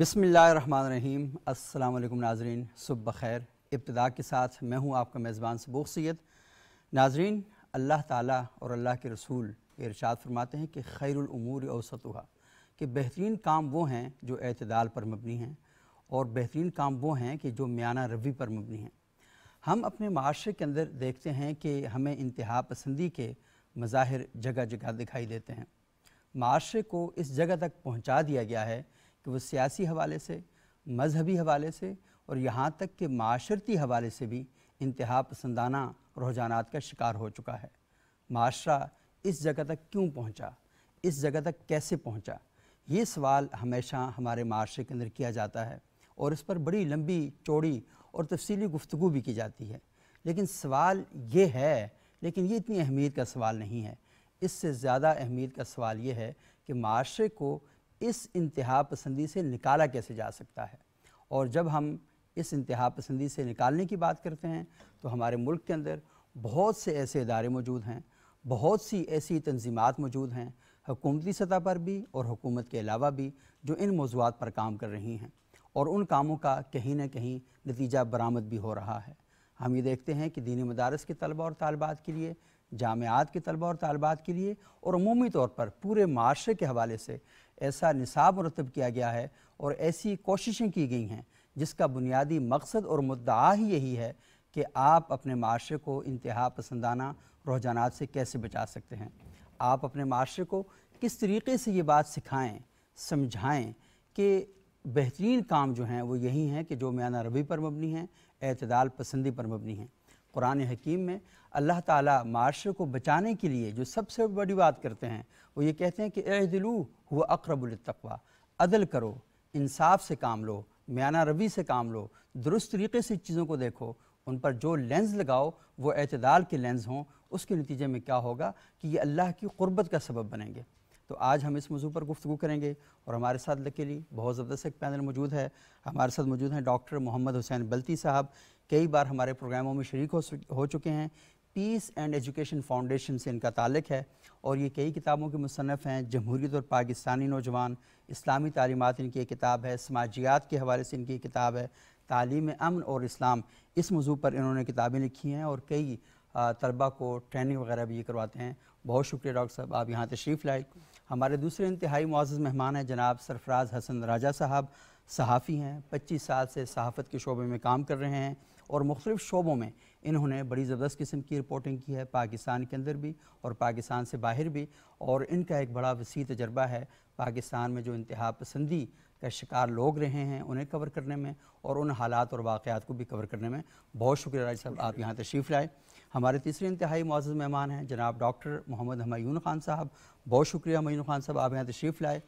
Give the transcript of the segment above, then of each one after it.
बसमिलीम अल्लाम नाजरीन सुबह बखैर इब्तदा के साथ मैं हूँ आपका मेज़बान सबूक सैद नाजरीन अल्लाह ताला और अल्लाह के रसूल इरशाद फरमाते हैं कि खैरमूर औसतहा कि बेहतरीन काम वो हैं जो अतदाल पर मबनी हैं और बेहतरीन काम वो हैं कि जो मियाना रवी पर मबनी हैं हम अपने माशरे के अंदर देखते हैं कि हमें इंतहा पसंदी के मज़ाहिर जगह जगह दिखाई देते हैं माशरे को इस जगह तक पहुँचा दिया गया है कि वो सियासी हवाले से मजहबी हवाले से और यहाँ तक कि माशरती हवाले से भी इंतहा पसंदाना रुझाना का शिकार हो चुका है माशरा इस जगह तक क्यों पहुँचा इस जगह तक कैसे पहुँचा ये सवाल हमेशा हमारे माशरे के अंदर किया जाता है और इस पर बड़ी लंबी चौड़ी और तफसीली गुफ्तु भी की जाती है लेकिन सवाल ये है लेकिन ये इतनी अहमियत का सवाल नहीं है इससे ज़्यादा अहमियत का सवाल ये है कि माशरे को इस इंतहा पसंदी से निकाला कैसे जा सकता है और जब हम इस इंतहा पसंदी से निकालने की बात करते हैं तो हमारे मुल्क के अंदर बहुत से ऐसे इदारे मौजूद हैं बहुत सी ऐसी तंजीमत मौजूद हैं हकूमती सतह पर भी और हुकूमत के अलावा भी जो इन मौजूद पर काम कर रही हैं और उन कामों का कहीं ना कहीं नतीजा बरामद भी हो रहा है हम ये देखते हैं कि दीनी मदारस के तलबा और तालबात के लिए जामियात के तलबा और तलबात के लिए और अमूमी तौर पर पूरे माशरे के हवाले से ऐसा निसाब मरतब किया गया है और ऐसी कोशिशें की गई हैं जिसका बुनियादी मकसद और मुद्दा ही यही है कि आप अपने माशरे को इंतहा पसंदाना रुझाना से कैसे बचा सकते हैं आप अपने माशरे को किस तरीके से ये बात सिखाएँ समझाएँ कि बेहतरीन काम जो हैं वो यही हैं कि जो म्याना रबी पर मबनी हैं अतदाल पसंदी पर मबनी हैं कुरान हकीम में अल्लाह ताला माशरे को बचाने के लिए जो सबसे बड़ी बात करते हैं वो ये कहते हैं कि ए दिलू हुआ अकरबुलतवा अदल करो इंसाफ से काम लो म्याना रवि से काम लो दुरुस्त तरीके से चीज़ों को देखो उन पर जो लेंस लगाओ वो अतदाल के लेंस हों उसके नतीजे में क्या होगा कि ये अल्लाह की क़ुरबत का सबब बनेंगे तो आज हम इस मौजू पर गुफ्तु करेंगे और हमारे साथ के लिए बहुत ज़बरदस्त एक पैनल मौजूद है हमारे साथ मौजूद हैं डॉक्टर मोहम्मद हुसैन बल्ती साहब कई बार हमारे प्रोग्रामों में शरीक हो, हो चुके हैं पीस एंड एजुकेशन फाउंडेशन से इनका ताल्लुक है और ये कई किताबों के मुसनफ़ हैं जमहूरीत और पाकिस्तानी नौजवान इस्लामी तलीमत इनकी एक किताब है समाजियात के हवाले से इनकी किताब है तालीम अमन और इस्लाम इस मौजू पर इन्होंने किताबें लिखी हैं और कई तलबा को ट्रेनिंग वगैरह भी ये करवाते हैं बहुत शुक्रिया डॉक्टर साहब आप यहाँ तशरीफ़ लाए हमारे दूसरे इंतहाई मुआज़ मेहमान हैं जनाब सरफराज हसन राजा साहब सहाफ़ी हैं पच्चीस साल से सहाफ़त के शोबे में काम कर रहे हैं और मुख्तलिफ़ शोबों में इन्होंने बड़ी ज़बरदस्त किस्म की रिपोर्टिंग की है पाकिस्तान के अंदर भी और पाकिस्तान से बाहर भी और इनका एक बड़ा वसी तजर्बा है पाकिस्तान में जो इंतहा पसंदी का शिकार लोग रहे हैं उन्हें कवर करने में और उन हालात और वाक़ात को भी कवर करने में बहुत शुक्रिया राज साहब आप यहाँ तशरीफ़ लाए हमारे तीसरे इंतहाई मुआज़ मेहमान हैं जनाब डॉक्टर मोहम्मद हमयून ख़ान साहब बहुत शुक्रिया हमायून ख़ान साहब आप यहाँ तशरीफ़ लाए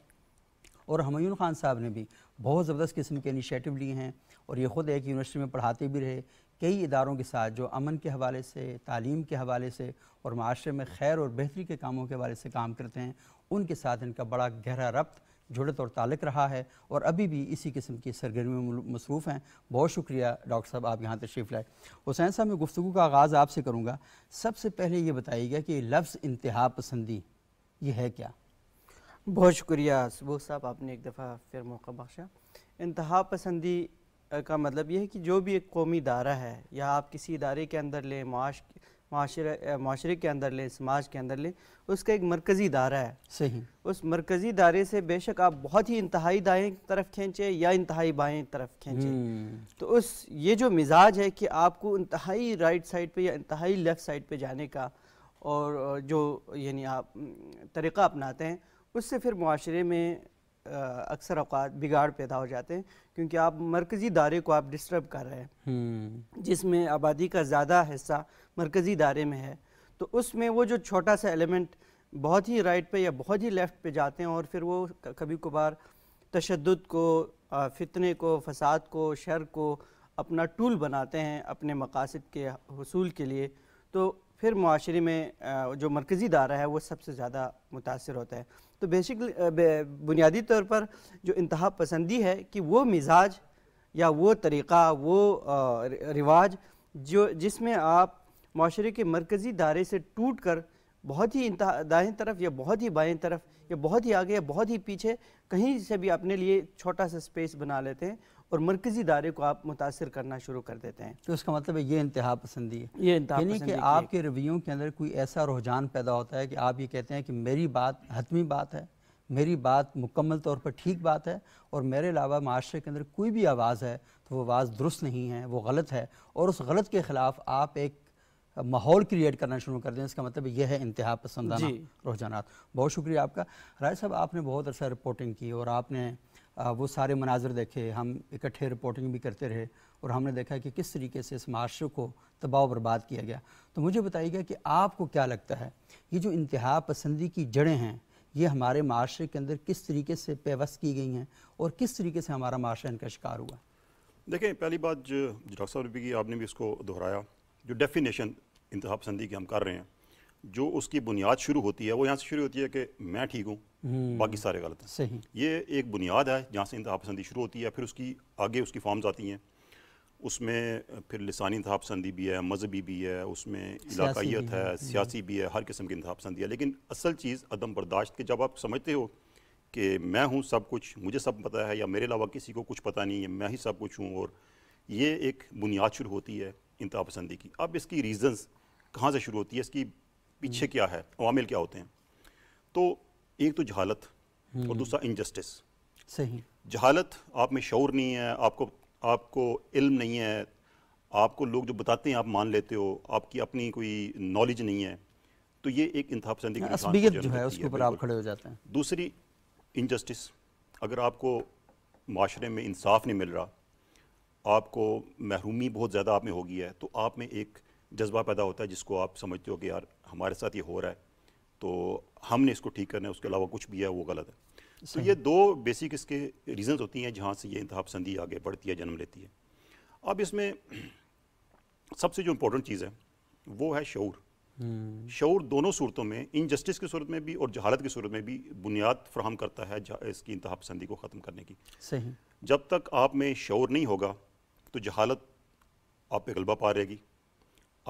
और हमायून ख़ान साहब ने भी बहुत ज़बरदस्त किस्म के इनिशिएटिव लिए हैं और ये ख़ुद एक यूनिवर्सिटी में पढ़ाते भी रहे कई इदारों के साथ जो अमन के हवाले से तालीम के हवाले से और माशरे में खैर और बेहतरी के कामों के हवाले से काम करते हैं उनके साथ इनका बड़ा गहरा रब्त जुड़त और तालक रहा है और अभी भी इसी किस्म की सरगर्मी में मसरूफ़ हैं बहुत शुक्रिया डॉक्टर साहब आप यहाँ तशरीफ़ लाए हुसैन साहब मैं गुफ्तु का आगाज़ आपसे करूँगा सबसे पहले ये बताइएगा कि लफ्ज़ इंतहा पसंदी ये है क्या बहुत शुक्रिया सबूत साहब आपने एक दफ़ा फिर मौका बख्शा इंतहा पसंदी का मतलब यह है कि जो भी एक कौमी इदारा है या आप किसी इदारे के अंदर लें माशरे के अंदर लें समाज के अंदर लें उसका एक मरकज़ी इदारा है सही उस मरकज़ी इदारे से बेशक आप बहुत ही इंतहाई दाएँ तरफ खींचें या इंतहाई बाएँ तरफ खींचें हम्म। तो उस ये जो मिजाज है कि आपको इंतहाई राइट साइड पर या इंतहाई लेफ़्ट साइड पर जाने का और जो यानी आप तरीक़ा अपनाते हैं उससे फिर माशरे में अक्सर अवकात बिगाड़ पैदा हो जाते हैं क्योंकि आप मरकज़ी दायरे को आप डिस्टर्ब कर रहे हैं हम्म। जिसमें आबादी का ज़्यादा हिस्सा मरकज़ी दायरे में है तो उसमें वो जो छोटा सा एलिमेंट बहुत ही राइट पे या बहुत ही लेफ़्ट पे जाते हैं और फिर वो कभी कभार तशद को फितने को फसाद को शर को अपना टूल बनाते हैं अपने मकासद के हसूल के लिए तो फिर माशरे में जो मरकज़ी दारा है वो सबसे ज़्यादा मुतासर होता है तो बेसिकली बुनियादी तौर पर जो इंतहा पसंदी है कि वो मिजाज या वो तरीक़ा वो रिवाज जो जिसमें आप माशरे के मरकज़ी दायरे से टूट कर बहुत ही दाएं तरफ या बहुत ही बाएँ तरफ या बहुत ही आगे या बहुत ही पीछे कहीं से भी अपने लिए छोटा सा स्पेस बना लेते हैं और मरकजी इदारे को आप मुतासर करना शुरू कर देते हैं तो इसका मतलब है ये इंतहा पसंदी है ये यानी कि आपके रवियों के अंदर कोई ऐसा रुझान पैदा होता है कि आप ये कहते हैं कि मेरी बात हतमी बात है मेरी बात मुकम्मल तौर पर ठीक बात है और मेरे अलावा माशरे के अंदर कोई भी आवाज़ है तो वो आवाज़ दुरुस्त नहीं है वो गलत है और उस गलत के ख़िलाफ़ आप एक माहौल क्रिएट करना शुरू कर दें इसका मतलब यह है इंतहा पसंदाना रुझाना बहुत शुक्रिया आपका राय साहब आपने बहुत अच्छा रिपोर्टिंग की और आपने वो सारे मनाजर देखे हम इकट्ठे रिपोर्टिंग भी करते रहे और हमने देखा कि किस तरीके से इस माशरे को तबाह बर्बाद किया गया तो मुझे बताइएगा कि आपको क्या लगता है ये जो इंतहा पसंदी की जड़ें हैं ये हमारे माशरे के अंदर किस तरीके से पेवस्त की गई हैं और किस तरीके से हमारा माशरा इनका शिकार हुआ देखें पहली बात जो डॉक्टर साहब भी की आपने भी इसको दोहराया जो डेफिनेशन इंतहा पसंदी की हम कर रहे हैं जो उसकी बुनियाद शुरू होती है वो यहाँ से शुरू होती है कि मैं ठीक हूँ हम्म। बाकी सारे गलत हैं सही ये एक बुनियाद है जहाँ से इंतहा पसंदी शुरू होती है फिर उसकी आगे उसकी फॉर्म्स आती हैं उसमें फिर लसानी इंतहा पसंदी भी है मजहबी भी है उसमें इलाकाइत है, है सियासी भी है हर किस्म की इंतहा पसंदी है लेकिन असल चीज़ अदम बर्दाश्त के जब आप समझते हो कि मैं हूँ सब कुछ मुझे सब पता है या मेरे अलावा किसी को कुछ पता नहीं है मैं ही सब कुछ हूँ और ये एक बुनियाद शुरू होती है इंतहा पसंदी की अब इसकी रीज़न्स कहाँ से शुरू होती है इसकी पीछे हम्म। क्या है अवामिल क्या होते हैं तो एक तो जहालत और दूसरा इनजस्टिस सही जहालत आप में शौर नहीं है आपको आपको इल्म नहीं है आपको लोग जो बताते हैं आप मान लेते हो आपकी अपनी कोई नॉलेज नहीं है तो ये एक इंतहा पसंदी जो है उसके ऊपर आप खड़े हो जाते हैं दूसरी इनजस्टिस अगर आपको माशरे में इंसाफ नहीं मिल रहा आपको महरूमी बहुत ज़्यादा आप में होगी है तो आप में एक जज्बा पैदा होता है जिसको आप समझते हो कि यार हमारे साथ ये हो रहा है तो हमने इसको ठीक करना है उसके अलावा कुछ भी है वो गलत है तो ये दो बेसिक इसके रीज़न्स होती हैं जहाँ से ये इंतहा पसंदी आगे बढ़ती है जन्म लेती है अब इसमें सबसे जो इम्पोर्टेंट चीज़ है वो है शौर हम्म। शौर दोनों सूरतों में इनजस्टिस की सूरत में भी और जहालत की सूरत में भी बुनियाद फ्राहम करता है इसकी इंतहा पसंदी को ख़त्म करने की सही जब तक आप में शौर नहीं होगा तो जहालत आप पे गलबा पा रहेगी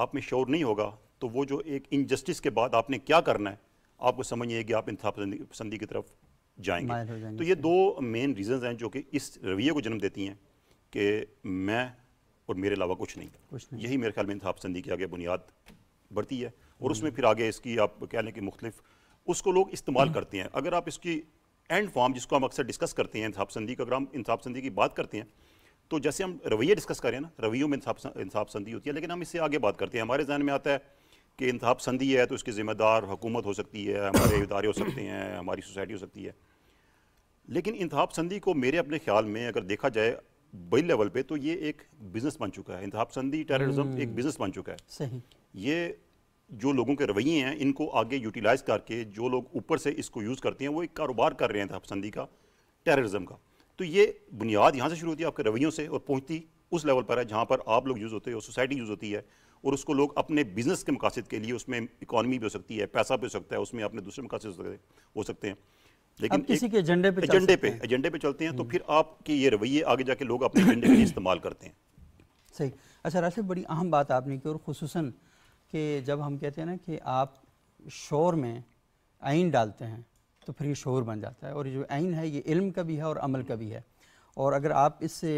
आप में शौर नहीं होगा तो वो जो एक इनजस्टिस के बाद आपने क्या करना है आपको समझ है कि आप इंतहा पसंदी की तरफ जाएंगे, जाएंगे तो ये दो मेन रीजंस हैं जो कि इस रवैये को जन्म देती हैं कि मैं और मेरे अलावा कुछ नहीं कुछ नहीं यही मेरे ख्याल में इंतहा पसंदी की आगे बुनियाद बढ़ती है और हम्म। उसमें फिर आगे इसकी आप कह लें कि मुख्तलिफ उसको लोग इस्तेमाल हम्म। करते हैं अगर आप इसकी एंड फॉर्म जिसको हम अक्सर डिस्कस करते हैं इंसाफसंदी का अगर हम इंसाफसंदी की बात करते हैं तो जैसे हम रवैया डिस्कस करें ना रवैयों में इंसाफसंदी होती है लेकिन हम इससे आगे बात करते हैं हमारे जहन में आता है कि इंतहा पसंदी है तो उसकी ज़िम्मेदार हुकूमत हो सकती है हमारे इदारे हो सकते हैं हमारी सोसाइटी हो सकती है लेकिन इंतहा पसंदी को मेरे अपने ख्याल में अगर देखा जाए बड़ी लेवल पे तो ये एक बिज़नेस बन चुका है इंतहा पसंदी टेररिज्म हम्म। एक बिज़नेस बन चुका है सही ये जो लोगों के रवैये हैं इनको आगे यूटिलाइज करके जो लोग ऊपर से इसको यूज़ करते हैं वो एक कारोबार कर रहे हैं इंतहापसंदी का टेररिज्म का तो ये बुनियाद यहाँ से शुरू होती है आपके रवैयों से और पहुँचती उस लेवल पर है जहाँ पर आप लोग यूज़ होते हो सोसाइटी यूज़ होती है और उसको लोग अपने बिजनेस के मकासद के लिए उसमें इकानमी भी हो सकती है पैसा भी हो सकता है उसमें अपने दूसरे मकासद हो सकते हैं लेकिन किसी के एजेंडे पे एजेंडे पे एजेंडे पे चलते हैं तो हम्म। फिर आपके ये रवैये आगे जाके लोग अपने एजेंडे के लिए इस्तेमाल करते हैं सही अच्छा राशि बड़ी अहम बात आपने की और खसूस कि जब हम कहते हैं ना कि आप शोर में आइन डालते हैं तो फिर ये शोर बन जाता है और जो आइन है ये इल्म का भी है और अमल का भी है और अगर आप इससे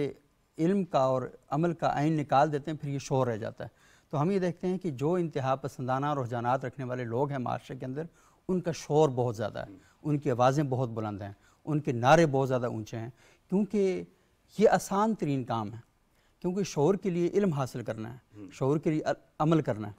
इल्म का और अमल का आइन निकाल देते हैं फिर ये शोर रह जाता है तो हम ये देखते हैं कि जो इंतहा पसंदाना रुझाना रखने वाले लोग हैं माशरे के अंदर उनका शोर बहुत ज़्यादा है उनकी आवाज़ें बहुत बुलंद हैं उनके नारे बहुत ज़्यादा ऊँचे हैं क्योंकि ये आसान तरीन काम है क्योंकि शोर के लिए इल्म हासिल करना है हम्म। शोर के लिए अमल करना है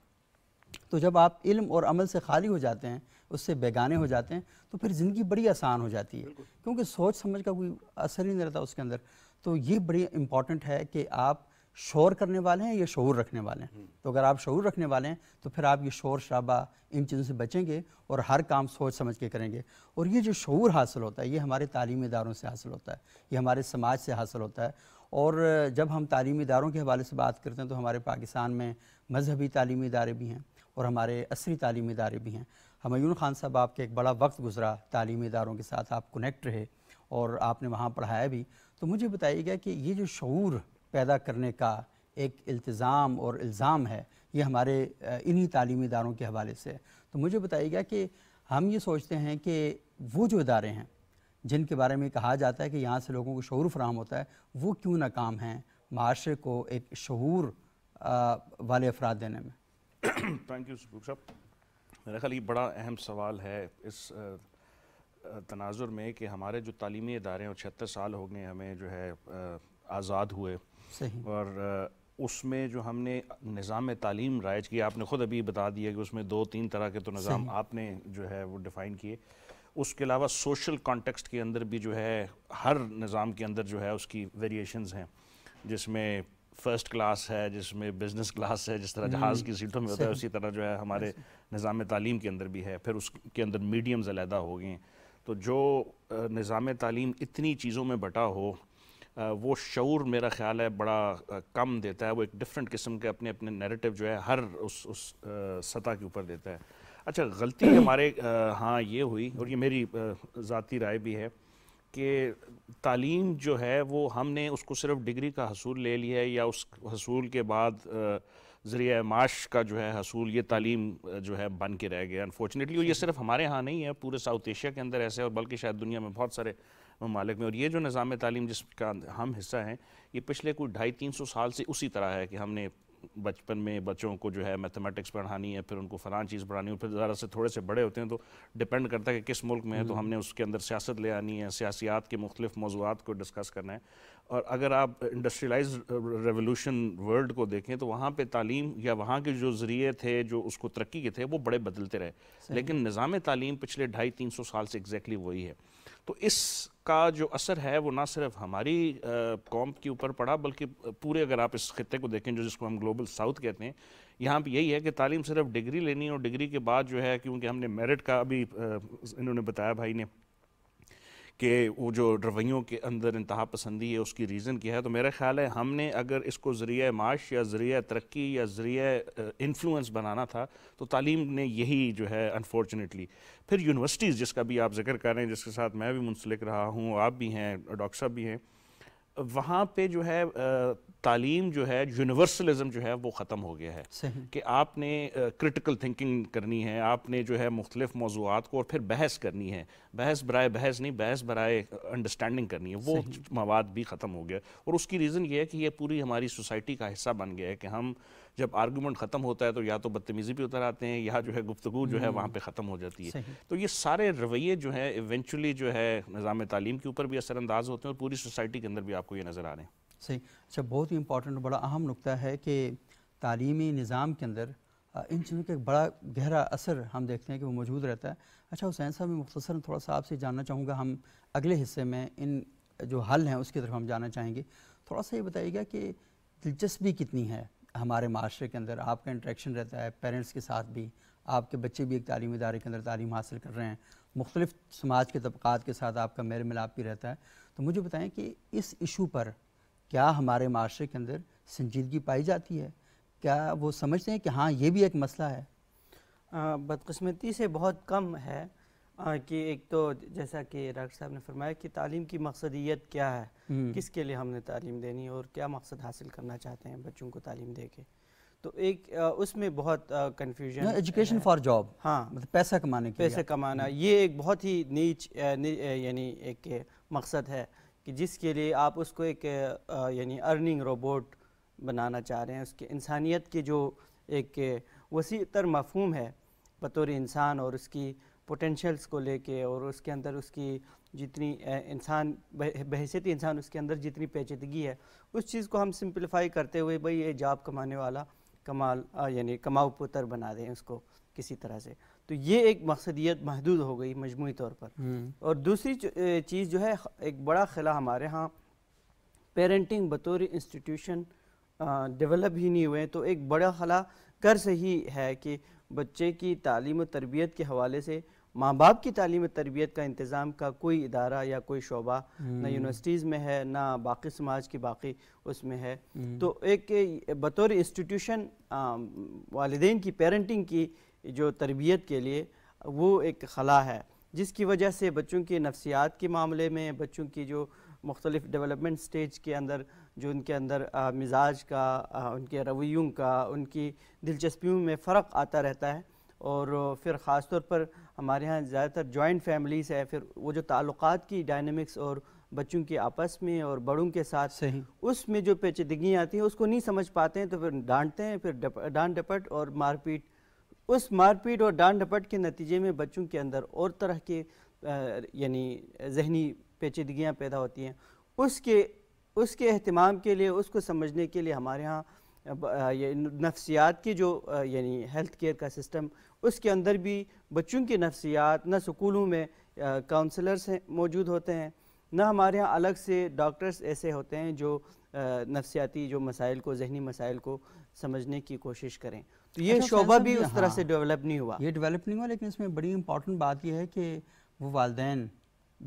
तो जब आप इल्म और अमल से खाली हो जाते हैं उससे बेगाने हो जाते हैं तो फिर ज़िंदगी बड़ी आसान हो जाती है क्योंकि सोच समझ का कोई असर ही नहीं रहता उसके अंदर तो ये बड़ी इम्पॉर्टेंट है कि आप शोर करने वाले हैं या शौर रखने वाले हैं हम्म। तो अगर आप शौर रखने वाले हैं तो फिर आप ये शोर शराबा इन चीज़ों से बचेंगे और हर काम सोच समझ के करेंगे और ये जो शौर हासिल होता है ये हमारे तालीमी इदारों से हासिल होता है ये हमारे समाज से हासिल होता है और जब हम तालीमी इदारों के हवाले से बात करते हैं तो हमारे पाकिस्तान में मजहबी तालीमी इदारे भी हैं और हमारे असरी तालीमी इदारे भी हैं हमयून खान साहब आपके एक बड़ा वक्त गुजरा तालीमी इदारों के साथ आप कनेक्ट रहे और आपने वहाँ पढ़ाया भी तो मुझे बताइएगा कि ये जो शूर पैदा करने का एक इल्तज़ाम और इल्ज़ाम है ये हमारे इन्हीं तालीमी इदारों के हवाले से तो मुझे बताइएगा कि हम ये सोचते हैं कि वो जो इदारे हैं जिनके बारे में कहा जाता है कि यहाँ से लोगों को शूर फ्राहम होता है वो क्यों नाकाम हैं माशरे को एक शूर वाले अफराद देने में थैंक यू सकूब साहब मेरा ख्याल ये बड़ा अहम सवाल है इस तनाजुर में कि हमारे जो तालीमी इदारे हैं और छिहत्तर साल हो गए हमें जो है आज़ाद हुए सही और उसमें जो हमने निज़ाम तालीम राइज किया आपने ख़ुद अभी बता दिया कि उसमें दो तीन तरह के तो निज़ाम आपने जो है वो डिफ़ाइन किए उसके अलावा सोशल कॉन्टेक्स्ट के अंदर भी जो है हर निज़ाम के अंदर जो है उसकी वेरिएशंस हैं जिसमें फर्स्ट क्लास है जिसमें बिज़नेस क्लास है जिस तरह जहाज़ हम्म, की सीटों में होता है उसी तरह जो है हमारे निज़ाम तालीम के अंदर भी है फिर उसके अंदर मीडियम्स अलहदा हो गए तो जो निज़ाम तालीम इतनी चीज़ों में बटा हो वो शूर मेरा ख्याल है बड़ा कम देता है वो एक डिफरेंट किस्म के अपने अपने नैरेटिव जो है हर उस उस सतह के ऊपर देता है अच्छा गलती हमारे हाँ ये हुई और ये मेरी ज़ाती राय भी है कि तालीम जो है वो हमने उसको सिर्फ डिग्री का हसूल ले लिया है या उस हसूल के बाद ज़रिया माश का जो है हसूल ये तालीम जो है बन के रह गया अनफॉर्चुनेटली और ये सिर्फ हमारे यहाँ नहीं है पूरे साउथ एशिया के अंदर ऐसे और बल्कि शायद दुनिया में बहुत सारे ममालिक में और ये जो निज़ाम तालीम जिसका हम हिस्सा हैं ये पिछले कुछ ढाई तीन सौ साल से उसी तरह है कि हमने बचपन में बच्चों को जो है मैथमेटिक्स पढ़ानी है फिर उनको फलान चीज़ पढ़ानी है फिर ज़रा से थोड़े से बड़े होते हैं तो डिपेंड करता है कि किस मुल्क में है तो हम्म। हमने उसके अंदर सियासत ले आनी है सियासियात के मुख्तफ मौजूद को डिस्कस करना है और अगर आप इंडस्ट्रियलाइज रेवोल्यूशन वर्ल्ड को देखें तो वहाँ पर तालीम या वहाँ के जो ज़रिए थे जो उसको तरक्की के थे वो बड़े बदलते रहे लेकिन निज़ाम तालीम पिछले ढाई तीन सौ साल से एग्जैक्टली वही है तो इसका जो असर है वो ना सिर्फ हमारी कॉम के ऊपर पड़ा बल्कि पूरे अगर आप इस खत्े को देखें जो जिसको हम ग्लोबल साउथ कहते हैं यहाँ पे यही है कि तालीम सिर्फ डिग्री लेनी और डिग्री के बाद जो है क्योंकि हमने मेरिट का अभी इन्होंने बताया भाई ने कि वो जो रवैयों के अंदर इंतहा पसंदी है उसकी रीज़न क्या है तो मेरा ख्याल है हमने अगर इसको ज़रिया माश या ज़रिया तरक्की या ज़रिया इन्फ्लुएंस बनाना था तो तालीम ने यही जो है अनफॉर्चुनेटली फिर यूनिवर्सिटीज़ जिसका भी आप जिक्र कर रहे हैं जिसके साथ मैं भी मुंसलिक रहा हूँ आप भी हैं डॉक्टर साहब भी हैं वहाँ पे जो है तालीम जो है यूनिवर्सलिज्म जो है वो ख़त्म हो गया है कि आपने क्रिटिकल थिंकिंग करनी है आपने जो है मुख्तलिफ मौजूद को और फिर बहस करनी है बहस बरए बहस नहीं बहस बरए अंडरस्टैंडिंग करनी है वो मवाद भी ख़त्म हो गया और उसकी रीज़न ये है कि ये पूरी हमारी सोसाइटी का हिस्सा बन गया है कि हम जब आर्गूमेंट ख़त्म होता है तो या तो बदतमीज़ी भी उतर आते हैं या जो है गुफ्तु जो है हम्म। वहाँ पर ख़त्म हो जाती है तो ये सारे रवैये जो है इवेंचुअली जो है निज़ाम तालीम के ऊपर भी असरानंदाज होते हैं और पूरी सोसाइटी के अंदर भी आपको ये नज़र आ रहे हैं सही अच्छा बहुत ही इंपॉर्टेंट बड़ा अहम नुकता है कि तलीमी निज़ाम के अंदर इन चीज़ों का एक बड़ा गहरा असर हम देखते हैं कि वो मौजूद रहता है अच्छा हुसैन साहब मैं मुख्तर थोड़ा सा आपसे जानना चाहूँगा हम अगले हिस्से में इन जो हल हैं उसकी तरफ हम जाना चाहेंगे थोड़ा सा ये बताइएगा कि दिलचस्पी कितनी है हमारे माशरे के अंदर आपका इंट्रैक्शन रहता है पेरेंट्स के साथ भी आपके बच्चे भी एक तालीम इदारे के अंदर तालीम हासिल कर रहे हैं मुख्तलिफ समाज के तबक़ात के साथ आपका मेल मिलाप भी रहता है तो मुझे बताएं कि इस इशू पर क्या हमारे माशरे के अंदर संजीदगी पाई जाती है क्या वो समझते हैं कि हाँ ये भी एक मसला है बदकस्मती से बहुत कम है कि एक तो जैसा कि डॉक्टर साहब ने फरमाया कि तालीम की मकसदियत क्या है हम्म। किसके लिए हमने तालीम देनी और क्या मकसद हासिल करना चाहते हैं बच्चों को तालीम दे के तो एक उसमें बहुत कन्फ्यूजन एजुकेशन फॉर जॉब हाँ मतलब पैसा कमाने के पैसा कमाना हम्म। ये एक बहुत ही नीच यानी एक मकसद है कि जिसके लिए आप उसको एक यानी अर्निंग रोबोट बनाना चाह रहे हैं उसके इंसानियत की जो एक तर मफहूम है बतौर इंसान और उसकी पोटेंशियल्स को लेके और उसके अंदर उसकी जितनी इंसान बहसीती इंसान उसके अंदर जितनी पेचीदगी है उस चीज़ को हम सिंप्लीफाई करते हुए भाई ये जाब कमाने वाला कमाल यानी कमाऊ पुत्र बना दें उसको किसी तरह से तो ये एक मकसदियत महदूद हो गई मजमू तौर पर हम्म। और दूसरी चीज़ जो है एक बड़ा खिला हमारे यहाँ पेरेंटिंग बतौर इंस्टीट्यूशन डेवलप ही नहीं हुए तो एक बड़ा खला कर से ही है कि बच्चे की तालीम और तरबियत के हवाले से माँ बाप की तालीम तरबियत का इंतज़ाम का कोई इदारा या कोई शोबा हम्म। ना यूनिवर्सिटीज़ में है ना बाकी समाज की बाकी उसमें है हम्म। तो एक बतौर इंस्टीट्यूशन वालदेन की पेरेंटिंग की जो तरबियत के लिए वो एक खला है जिसकी वजह से बच्चों के नफसियात के मामले में बच्चों की जो मुख्तलिफ डेवलपमेंट स्टेज के अंदर जो उनके अंदर आ, मिजाज का आ, उनके रवैयों का उनकी दिलचस्पियों में फ़र्क आता रहता है और फिर ख़ास तौर पर हमारे यहाँ ज़्यादातर जॉइंट फैमिलीज़ है फिर वो जो ताल्लुकात की डायनेमिक्स और बच्चों के आपस में और बड़ों के साथ सही उसमें जो पेचीदगियाँ आती हैं उसको नहीं समझ पाते हैं तो फिर डांटते हैं फिर डांट डपट और मारपीट उस मारपीट और डांट डपट के नतीजे में बच्चों के अंदर और तरह के यानी जहनी पेचीदगियाँ पैदा होती हैं उसके उसके अहतमाम के लिए उसको समझने के लिए हमारे यहाँ ये नफ्सियात की जो यानी हेल्थ केयर का सिस्टम उसके अंदर भी बच्चों की नफसियात न स्कूलों में काउंसलर्स मौजूद होते हैं न हमारे यहाँ अलग से डॉक्टर्स ऐसे होते हैं जो नफसियाती जो मसाइल को जहनी मसाइल को समझने की कोशिश करें तो ये अच्छा, शोबा भी उस तरह हाँ। से डेवलप नहीं हुआ ये डेवलप नहीं हुआ लेकिन इसमें बड़ी इंपॉर्टेंट बात यह है कि वो वालदे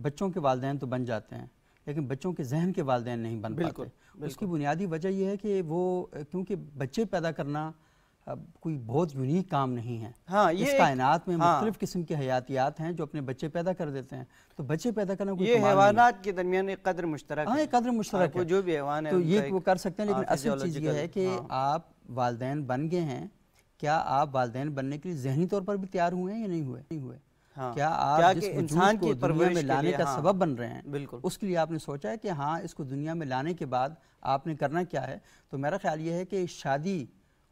बच्चों के वालदेन तो बन जाते हैं लेकिन बच्चों के जहन के वालदे नहीं बन बिल्कुल, बिल्कुल। उसकी बुनियादी वजह यह है कि वो क्योंकि बच्चे पैदा करना कोई बहुत यूनिक काम नहीं है हाँ, ये इस कायनात में हाँ, मुख्तलिफ किस्म के हयातियात हैं जो अपने बच्चे पैदा कर देते हैं तो बच्चे पैदा करना कोई ये हैवानात के दरमियान एक कदर मुश्तरक हाँ, एक कदर मुश्तरक है जो भी हैवान है तो ये वो कर सकते हैं लेकिन हाँ, असल चीज़ ये है कि हाँ। आप वालदेन बन गए हैं क्या आप वालदेन बनने के लिए जहनी तौर पर भी तैयार हुए हैं या नहीं हुए नहीं हुए हाँ, क्या आप इंसान को दुनिया में लाने का हाँ, सबब बन रहे हैं बिल्कुल उसके लिए आपने सोचा है कि हाँ इसको दुनिया में लाने के बाद आपने करना क्या है तो मेरा ख्याल ये है कि शादी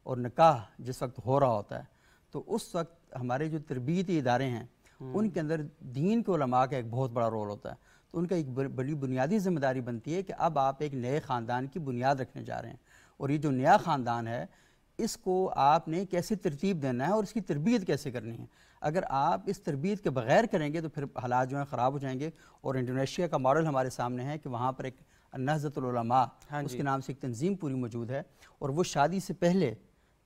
और निकाह जिस वक्त हो रहा होता है तो उस वक्त हमारे जो तरबती इदारे हैं हम्म। उनके अंदर दीन के लमा का एक बहुत बड़ा रोल होता है तो उनका एक बड़ी बुनियादी जिम्मेदारी बनती है कि अब आप एक नए ख़ानदान की बुनियाद रखने जा रहे हैं और ये जो नया ख़ानदान है इसको आपने कैसे तरतीब देना है और इसकी तरबियत कैसे करनी है अगर आप इस तरबियत के बगैर करेंगे तो फिर हालात जो हैं ख़राब हो जाएंगे और इंडोनेशिया का मॉडल हमारे सामने है कि वहाँ पर एक नहजतलमा हाँ उसके नाम से एक तंजीम पूरी मौजूद है और वो शादी से पहले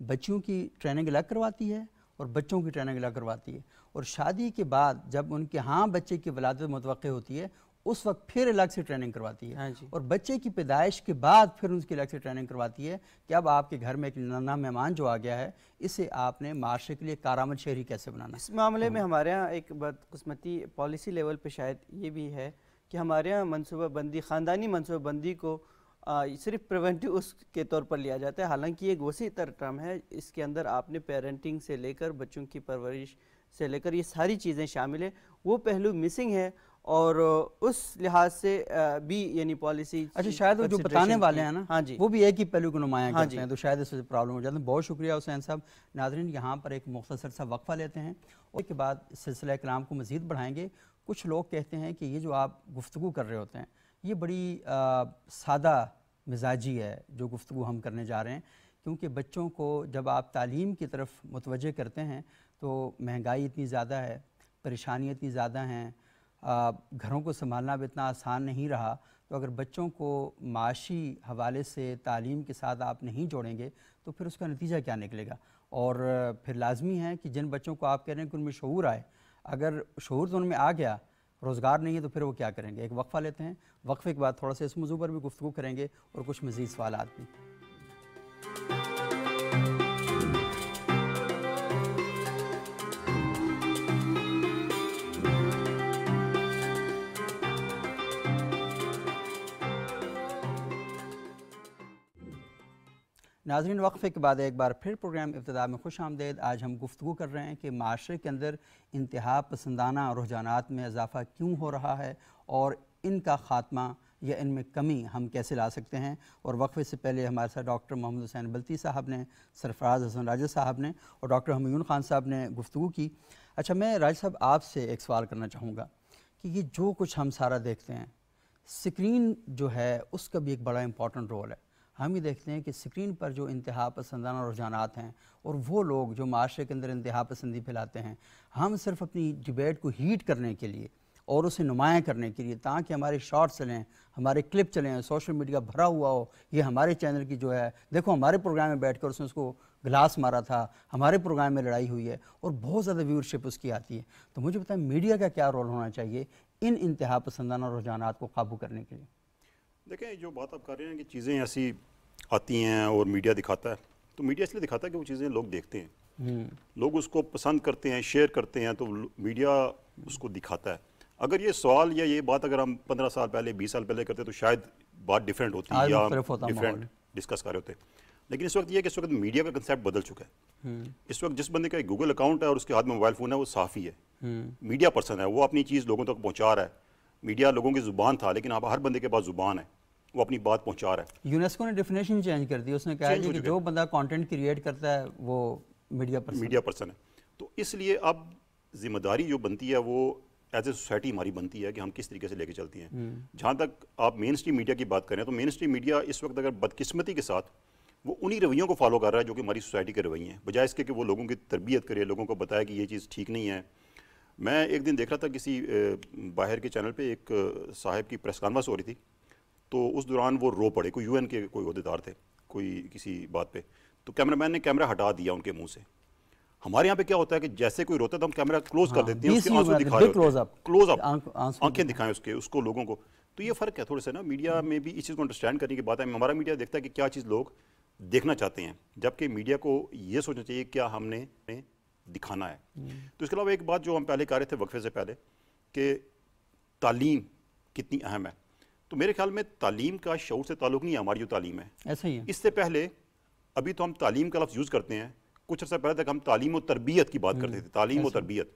बच्चियों की ट्रेनिंग अलग करवाती है और बच्चों की ट्रेनिंग अलग करवाती है और शादी के बाद जब उनके हाँ बच्चे की वलादत मतव होती है उस वक्त फिर अलग से ट्रेनिंग करवाती है हाँ और बच्चे की पैदाइश के बाद फिर उनकी अलग से ट्रेनिंग करवाती है कि अब आपके घर में एक नन्ना मेहमान जो आ गया है इसे आपने माशरे के लिए कारामद शहरी कैसे बनाना इस मामले में तो हमारे यहाँ एक बदकस्मती पॉलिसी लेवल पर शायद ये भी है कि हमारे यहाँ मनसूबा बंदी ख़ानदानी मनसूबा बंदी को सिर्फ प्रिवेंटिव उसके तौर पर लिया जाता है हालांकि एक वसी तर टर्म है इसके अंदर आपने पेरेंटिंग से लेकर बच्चों की परवरिश से लेकर ये सारी चीज़ें शामिल है वो पहलू मिसिंग है और उस लिहाज से भी यानी पॉलिसी अच्छा शायद वो जो बताने वाले हैं ना हाँ जी वो भी एक ही पहलू को नुमाया हाँ करते हैं तो शायद इससे प्रॉब्लम हो जाती है बहुत शुक्रिया हुसैन साहब नाजरीन यहाँ पर एक मुख्तर सा वक्फ़ा लेते हैं और उसके बाद सिलसिला कलाम को मज़ीद बढ़ाएंगे कुछ लोग कहते हैं कि ये जो आप गुफ्तु कर रहे होते हैं ये बड़ी आ, सादा मिजाजी है जो गुफ्तु हम करने जा रहे हैं क्योंकि बच्चों को जब आप तालीम की तरफ मतवजह करते हैं तो महंगाई इतनी ज़्यादा है परेशानियाँ इतनी ज़्यादा हैं घरों को संभालना भी इतना आसान नहीं रहा तो अगर बच्चों को माशी हवाले से तालीम के साथ आप नहीं जोड़ेंगे तो फिर उसका नतीजा क्या निकलेगा और फिर लाजमी है कि जिन बच्चों को आप कह रहे हैं कि उनमें शूर आए अगर शूर तो उनमें आ गया रोज़गार नहीं है तो फिर वो क्या करेंगे एक वक्फ़ा लेते हैं वक्फ़े के बाद थोड़ा सा इस मौजू पर भी गुफ्तु करेंगे और कुछ मज़ीद सवाल भी नाजरन वक्फ़े के बाद एक बार फिर प्रोग्राम इब्तदा में खुश आमदेद आज हम गुफ्तु कर रहे हैं कि माशरे के अंदर इंतहा पसंदाना रुझाना में इजाफ़ा क्यों हो रहा है और इनका ख़ात्मा या इनमें कमी हम कैसे ला सकते हैं और वक्फे से पहले हमारे साथ डॉक्टर मोहम्मद हुसैन बल्ती साहब ने सरफराज हसन राजा साहब ने और डॉक्टर हमयून ख़ान साहब ने गुफ्तु की अच्छा मैं राज साहब आपसे एक सवाल करना चाहूँगा कि ये जो कुछ हम सारा देखते हैं स्क्रीन जो है उसका भी एक बड़ा इम्पॉर्टेंट रोल है हम ये देखते हैं कि स्क्रीन पर जो इंतहा पसंदाना रुझाना हैं और वो लोग जो माशरे के अंदर इंतहा पसंदी फैलाते हैं हम सिर्फ अपनी डिबेट को हीट करने के लिए और उसे नुमाया करने के लिए ताकि हमारे शॉर्ट्स चलें हमारे क्लिप चलें सोशल मीडिया भरा हुआ हो ये हमारे चैनल की जो है देखो हमारे प्रोग्राम में बैठ कर उसने उसको ग्लास मारा था हमारे प्रोग्राम में लड़ाई हुई है और बहुत ज़्यादा व्यूअरशिप उसकी आती है तो मुझे बताएं मीडिया का क्या रोल होना चाहिए इन इंतहा पसंदाना रुझाना को काबू करने के लिए देखें जो बात आप कर रहे हैं कि चीज़ें ऐसी आती हैं और मीडिया दिखाता है तो मीडिया इसलिए दिखाता है कि वो चीज़ें लोग देखते हैं हम्म। लोग उसको पसंद करते हैं शेयर करते हैं तो मीडिया उसको दिखाता है अगर ये सवाल या ये बात अगर हम पंद्रह साल पहले बीस साल पहले करते तो शायद बात डिफरेंट होती है या डिफरेंट डिस्कस कर रहे होते लेकिन इस वक्त ये कि इस वक्त मीडिया का कंसेप्ट बदल चुका है हम्म। इस वक्त जिस बंदे का गूगल अकाउंट है और उसके हाथ में मोबाइल फ़ोन है वो साफ ही है हम्म। मीडिया पर्सन है वो अपनी चीज़ लोगों तक पहुँचा रहा है मीडिया लोगों की ज़ुबान था लेकिन अब हर बंदे के पास ज़ुबान है वो अपनी बात पहुंचा रहा है यूनेस्को ने डेफिनेशन चेंज कर दी उसने कहा कि जो बंदा कंटेंट क्रिएट करता है वो मीडिया पर्सन मीडिया पर्सन है तो इसलिए अब जिम्मेदारी जो बनती है वो एज ए सोसाइटी हमारी बनती है कि हम किस तरीके से लेके चलती हैं हम्म। जहाँ तक आप मेन स्ट्रीम मीडिया की बात करें तो मेन स्ट्रीम मीडिया इस वक्त अगर बदकिस्मती के साथ वो उन्हीं रवैयों को फॉलो कर रहा है जो कि हमारी सोसाइटी के रवैये हैं बजाय इसके कि वो लोगों की तरबियत करे लोगों को बताए कि ये चीज़ ठीक नहीं है मैं एक दिन देख रहा था किसी बाहर के चैनल पे एक साहब की प्रेस कॉन्फ्रेंस हो रही थी तो उस दौरान वो रो पड़े कोई यूएन के कोई अहदेदार थे कोई किसी बात पे तो कैमरामैन ने कैमरा हटा दिया उनके मुंह से हमारे यहाँ पे क्या होता है कि जैसे कोई रोता है तो हम कैमरा क्लोज हाँ, कर देते हैं उसके आंसू दिखा क्लोज अप आंखें दिखाएं उसके उसको लोगों को तो ये फ़र्क है थोड़े से ना मीडिया में भी इस चीज़ को अंडरस्टैंड करने की बात है हमारा मीडिया देखता है कि क्या चीज़ लोग देखना चाहते हैं जबकि मीडिया को ये सोचना चाहिए क्या हमने दिखाना है हम्म। तो इसके अलावा एक बात जो हम पहले कह रहे थे वक्फे से पहले कि तालीम कितनी अहम है तो मेरे ख्याल में तालीम का शौर से ताल्लुक नहीं है हमारी जो तालीम है ऐसा ही है इससे पहले अभी तो हम तालीम का लफ्ज़ यूज़ करते हैं कुछ अर्सा पहले तक हम तालीम और तरबियत की बात करते हम्म। थे तालीम और तरबियत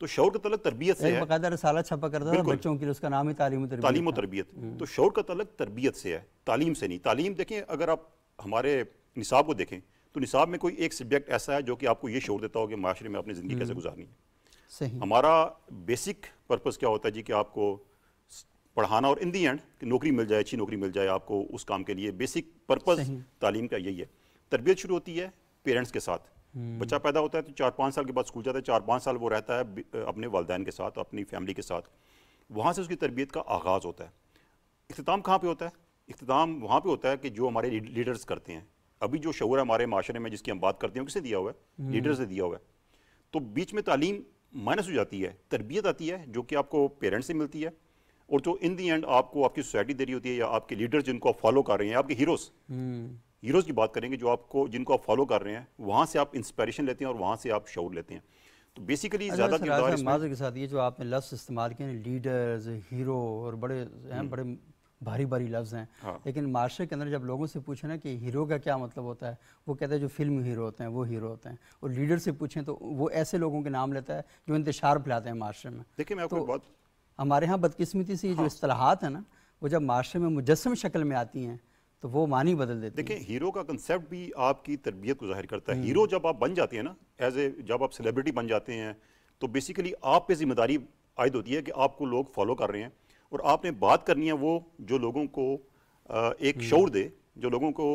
तो शौर का तलक तरबियत से है रसाला छपा करता था बच्चों के लिए उसका नाम ही तालीम तरबियत तालीम और तरबियत हम्म। तो शौर का तलक तरबियत से है तालीम से नहीं तालीम देखें अगर आप हमारे निसाब को देखें तो निसाब में कोई एक सब्जेक्ट ऐसा है जो कि आपको ये शोर देता हो कि माशरे में अपनी ज़िंदगी कैसे हम्म। गुजारनी है सही हमारा बेसिक पर्पज़ क्या होता है जी कि आपको पढ़ाना और इन दी एंड कि नौकरी मिल जाए अच्छी नौकरी मिल जाए आपको उस काम के लिए बेसिक पर्पज़ तालीम का यही है तरबियत शुरू होती है पेरेंट्स के साथ हम्म। बच्चा पैदा होता है तो चार पाँच साल के बाद स्कूल जाता है चार पाँच साल वो रहता है अपने वालदेन के साथ अपनी फैमिली के साथ वहाँ से उसकी तरबियत का आगाज़ होता है अख्ताम कहाँ पर होता है अख्ताम वहाँ पर होता है कि जो हमारे लीडर्स करते हैं अभी जो शहूर है हमारे माशरे में जिसकी हम बात करते हैं किसे दिया हुआ है हम्म। लीडर से दिया हुआ है तो बीच में तालीम माइनस हो जाती है तरबियत आती है जो कि आपको पेरेंट्स से मिलती है और जो इन दी एंड आपको आपकी सोसाइटी दे रही होती है या आपके लीडर जिनको आप फॉलो कर रहे हैं आपके हीरोज हम्म। हीरोज़ की बात करेंगे जो आपको जिनको आप फॉलो कर रहे हैं वहाँ से आप इंस्पायरेशन लेते हैं और वहाँ से आप शौर लेते हैं तो बेसिकली अच्छा, ज़्यादा किरदार के साथ ये जो आपने लफ्स इस्तेमाल किए लीडर्स हीरो और बड़े हम्म। बड़े भारी भारी लफ्ज़ हैं हाँ। लेकिन मार्शल के अंदर जब लोगों से पूछे ना कि हीरो का क्या मतलब होता है वो कहते हैं जो फिल्म हीरो होते हैं वो हीरो होते हैं और लीडर से पूछें तो वो ऐसे लोगों के नाम लेता है जो इंतशार फैलाते हैं मार्शल में देखिए मैं आपको तो बहुत हमारे यहाँ बदकिस्मती से जो असलाहत हाँ। है ना वो जब मार्शल में मुजस्म शक्ल में आती हैं तो वो मानी बदल देते देखिए हीरो का कंसेप्ट भी आपकी तरबियत को जाहिर करता है हीरो हम्म। जब आप बन जाते हैं ना एज ए जब आप सेलिब्रिटी बन जाते हैं तो बेसिकली आप पे जिम्मेदारी आयद होती है कि आपको लोग फॉलो कर रहे हैं और आपने बात करनी है वो जो लोगों को एक हम्म। शोर दे जो लोगों को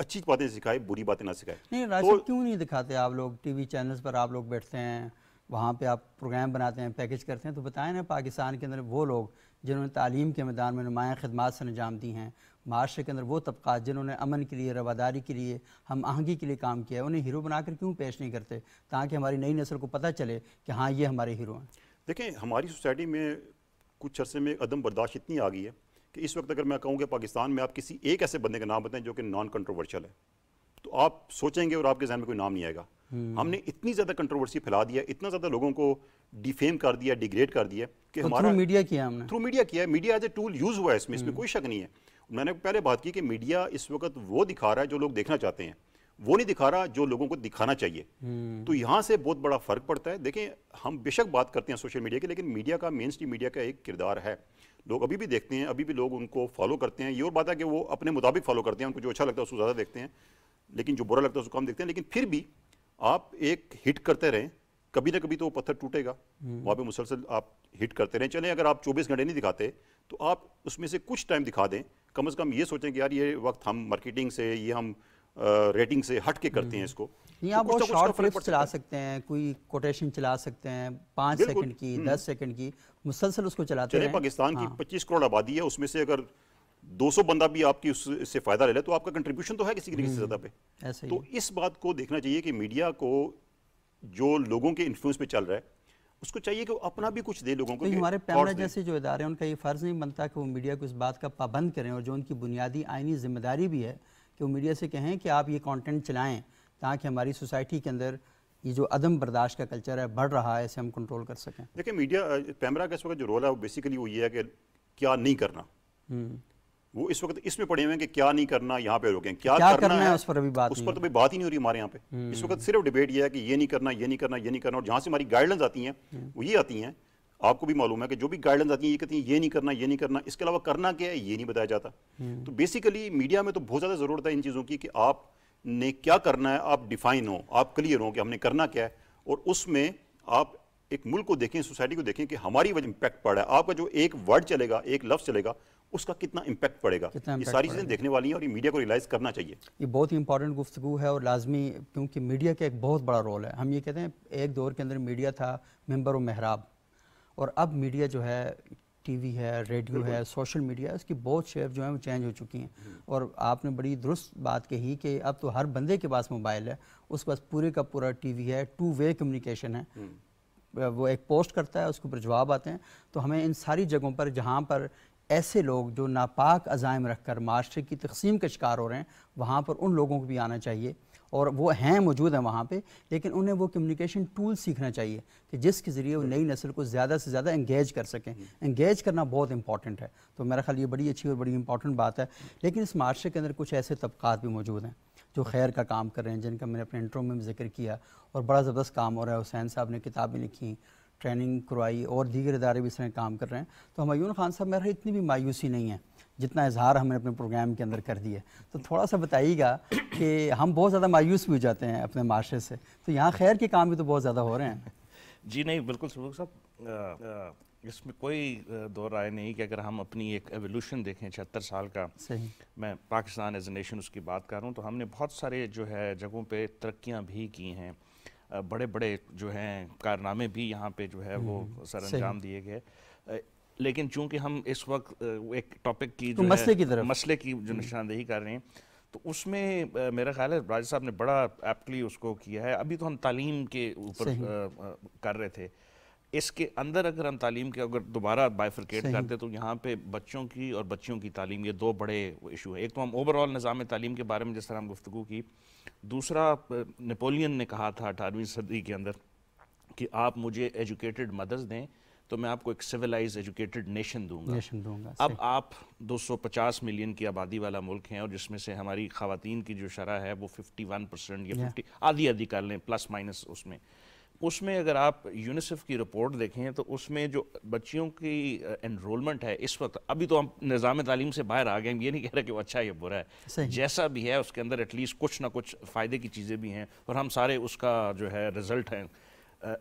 अच्छी बातें सिखाए बुरी बातें ना सिखाए नहीं तो, क्यों नहीं दिखाते आप लोग टीवी चैनल्स पर आप लोग बैठते हैं वहाँ पे आप प्रोग्राम बनाते हैं पैकेज करते हैं तो बताएं ना पाकिस्तान के अंदर वो लोग जिन्होंने तालीम के मैदान में नुमाया खदमात से अंजाम दी हैं माशरे के अंदर वो तबका जिन्होंने अमन के लिए रवादारी के लिए हम आहंगी के लिए काम किया है उन्हें हीरो बनाकर क्यों पेश नहीं करते ताकि हमारी नई नस्ल को पता चले कि हाँ ये हमारे हीरो हैं देखें हमारी सोसाइटी में कुछ अरसे में अदम बर्दाश्त इतनी आ गई है कि इस वक्त अगर मैं कहूँ कि पाकिस्तान में आप किसी एक ऐसे बंदे का नाम बताएं जो कि नॉन कंट्रोवर्शियल है तो आप सोचेंगे और आपके जहन में कोई नाम नहीं आएगा हम्म। हमने इतनी ज़्यादा कंट्रोवर्सी फैला दिया इतना ज़्यादा लोगों को डिफेम कर दिया डिग्रेड कर दिया कि तो हमारा मीडिया किया हमने थ्रू मीडिया किया है media as a tool use हुआ है इसमें इसमें हम्म। कोई शक नहीं है मैंने पहले बात की कि मीडिया इस वक्त वो दिखा रहा है जो लोग देखना चाहते हैं वो नहीं दिखा रहा जो लोगों को दिखाना चाहिए हम्म। तो यहाँ से बहुत बड़ा फर्क पड़ता है देखें हम बेशक बात करते हैं सोशल मीडिया के लेकिन मीडिया का मेन स्ट्रीम मीडिया का एक किरदार है लोग अभी भी देखते हैं अभी भी लोग उनको फॉलो करते हैं ये और बात है कि वो अपने मुताबिक फॉलो करते हैं उनको जो अच्छा लगता है उसको ज़्यादा देखते हैं लेकिन जो बुरा लगता है उसको कम देखते हैं लेकिन फिर भी आप एक हिट करते रहें कभी ना कभी तो वो पत्थर टूटेगा हम्म। वहाँ पर मुसलसल आप हिट करते रहें चलें अगर आप चौबीस घंटे नहीं दिखाते तो आप उसमें से कुछ टाइम दिखा दें कम अज कम ये सोचें कि यार ये वक्त हम मार्केटिंग से ये हम रेटिंग से हट के करते हैं हम्म। इसको नहीं तो आप तो शॉर्ट क्लिप्स चला सकते हैं कोई कोटेशन चला सकते हैं पाँच सेकंड की हम्म। दस सेकंड की मुसलसल उसको चलाते हैं पाकिस्तान की हाँ। पच्चीस करोड़ आबादी है उसमें से अगर 200 बंदा भी आपकी उससे फ़ायदा ले ले तो आपका कंट्रीब्यूशन तो है किसी किसी सतह हम्म। पे ऐसे तो इस बात को देखना चाहिए कि मीडिया को जो लोगों के इन्फ्लुएंस में चल रहा है उसको चाहिए कि वो अपना भी कुछ दे लोगों को तो हमारे पैमरा जैसे जो इदारे हैं उनका ये फ़र्ज़ नहीं बनता कि वो मीडिया को इस बात का पाबंद करें और जो उनकी बुनियादी आइनी जिम्मेदारी भी है कि वो मीडिया से कहें कि आप ये कंटेंट चलाएं ताकि हमारी सोसाइटी के अंदर ये जो अदम बर्दाश्त का कल्चर है बढ़ रहा है इसे हम कंट्रोल कर सकें देखिए मीडिया कैमरा का इस वक्त जो रोल है वो बेसिकली वो ये है कि क्या नहीं करना हम्म। वो इस वक्त इसमें पड़े हुए हैं कि क्या नहीं करना यहाँ पे रोकें क्या, क्या करना, करना है उस पर अभी बात उस पर तो अभी बात ही नहीं हो रही हमारे यहाँ पे हम्म। इस वक्त सिर्फ डिबेट ये है कि ये नहीं करना ये नहीं करना ये नहीं करना और जहाँ से हमारी गाइडलाइंस आती हैं हम्म। वो ये आती हैं आपको भी मालूम है कि जो भी गाइडलाइंस आती हैं ये कहती हैं ये नहीं करना ये नहीं करना इसके अलावा करना क्या है ये नहीं बताया जाता हम्म। तो बेसिकली मीडिया में तो बहुत ज़्यादा ज़रूरत है इन चीज़ों की कि आप ने क्या करना है आप डिफाइन हो आप क्लियर हो कि हमने करना क्या है और उसमें आप एक मुल्क को देखें सोसाइटी को देखें कि हमारी वजह इम्पैक्ट पड़ा है आपका जो एक वर्ड चलेगा एक लफ्ज़ चलेगा उसका कितना इम्पैक्ट पड़ेगा कितना ये सारी चीज़ें देखने वाली हैं और ये मीडिया को रियलाइज़ करना चाहिए ये बहुत ही इंपॉर्टेंट गुफ्तु है और लाजमी क्योंकि मीडिया का एक बहुत बड़ा रोल है हम ये कहते हैं एक दौर के अंदर मीडिया था मेम्बर व महराब और अब मीडिया जो है टीवी है रेडियो है सोशल मीडिया इसकी बहुत शेयर जो है वो चेंज हो चुकी हैं हम्म। और आपने बड़ी दुरुस्त बात कही कि अब तो हर बंदे के पास मोबाइल है उसके पास पूरे का पूरा टीवी है टू वे कम्युनिकेशन है हम्म। वो एक पोस्ट करता है उसके ऊपर जवाब आते हैं तो हमें इन सारी जगहों पर जहाँ पर ऐसे लोग जो नापाक अजायम रख कर माशरे की तकसीम का शिकार हो रहे हैं वहाँ पर उन लोगों को भी आना चाहिए और वो हैं मौजूद हैं वहाँ पे लेकिन उन्हें वो कम्युनिकेशन टूल सीखना चाहिए कि जिसके ज़रिए वो नई नस्ल को ज़्यादा से ज़्यादा इंगेज कर सकें इंगेज करना बहुत इंपॉर्टेंट है तो मेरा ख्याल ये बड़ी अच्छी और बड़ी इंपॉर्टेंट बात है लेकिन इस मार्शे के अंदर कुछ ऐसे तबकात भी मौजूद हैं जो खैर का काम कर रहे हैं जिनका मैंने अपने इंटरव्यू में जिक्र किया और बड़ा ज़बरदस्त काम हो रहा है हुसैन साहब ने किताबें लिखी ट्रेनिंग करवाई और दीगर इदारे भी इस तरह काम कर रहे हैं तो हमायून खान साहब मेरा इतनी भी मायूसी नहीं है जितना इजहार हमने अपने प्रोग्राम के अंदर कर दिया तो थोड़ा सा बताइएगा कि हम बहुत ज़्यादा मायूस भी हो जाते हैं अपने माशरे से तो यहाँ खैर के काम भी तो बहुत ज़्यादा हो रहे हैं जी नहीं बिल्कुल सबूक साहब इसमें कोई दो राय नहीं कि अगर हम अपनी एक एवोल्यूशन देखें छहत्तर साल का सही मैं पाकिस्तान एज ए नेशन उसकी बात कर रहा हूँ तो हमने बहुत सारे जो है जगहों पर तरक्याँ भी की हैं बड़े बड़े जो हैं कारनामे भी यहाँ पे जो है वो हम्म, सर अंजाम दिए गए लेकिन चूंकि हम इस वक्त एक टॉपिक की तो जो तो मसले की तरफ मसले की जो हम्म। निशानदेही कर रहे हैं तो उसमें मेरा ख्याल है राजा साहब ने बड़ा एप्टली उसको किया है अभी तो हम तालीम के ऊपर कर रहे थे इसके अंदर अगर हम तालीम के अगर दोबारा बाइफरकेट करते तो यहाँ पे बच्चों की और बच्चियों की तालीम ये दो बड़े इशू हैं एक तो हम ओवरऑल निज़ाम तालीम के बारे में जिस तरह हम गुफ्तु की दूसरा नेपोलियन ने कहा था अठारहवीं सदी के अंदर कि आप मुझे एजुकेटेड मदर्स दें तो मैं आपको एक सिविलाइज एजुकेटेड नेशन दूंगा नेशन दूंगा अब आप 250 मिलियन की आबादी वाला मुल्क हैं और जिसमें से हमारी खातन की जो शरह है वो 51 परसेंट या फिफ्टी आधी आधी कर लें प्लस माइनस उसमें उसमें अगर आप यूनिसेफ की रिपोर्ट देखें तो उसमें जो बच्चियों की एनरोलमेंट है इस वक्त अभी तो हम निज़ाम तालीम से बाहर आ गए हम ये नहीं कह रहे कि वो अच्छा या बुरा है जैसा भी है उसके अंदर एटलीस्ट कुछ ना कुछ फ़ायदे की चीज़ें भी हैं और हम सारे उसका जो है रिज़ल्ट हैं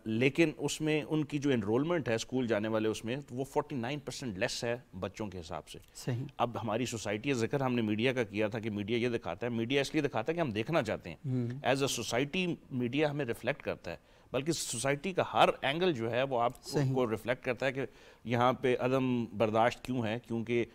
लेकिन उसमें उनकी जो इनरोलमेंट है स्कूल जाने वाले उसमें तो वो 49 परसेंट लेस है बच्चों के हिसाब से सही अब हमारी सोसाइटी जिक्र हमने मीडिया का किया था कि मीडिया ये दिखाता है मीडिया इसलिए दिखाता है कि हम देखना चाहते हैं एज अ सोसाइटी मीडिया हमें रिफ्लेक्ट करता है बल्कि सोसाइटी का हर एंगल जो है वो आपको रिफ्लेक्ट करता है कि यहाँ पे अदम बर्दाश्त क्यों है क्योंकि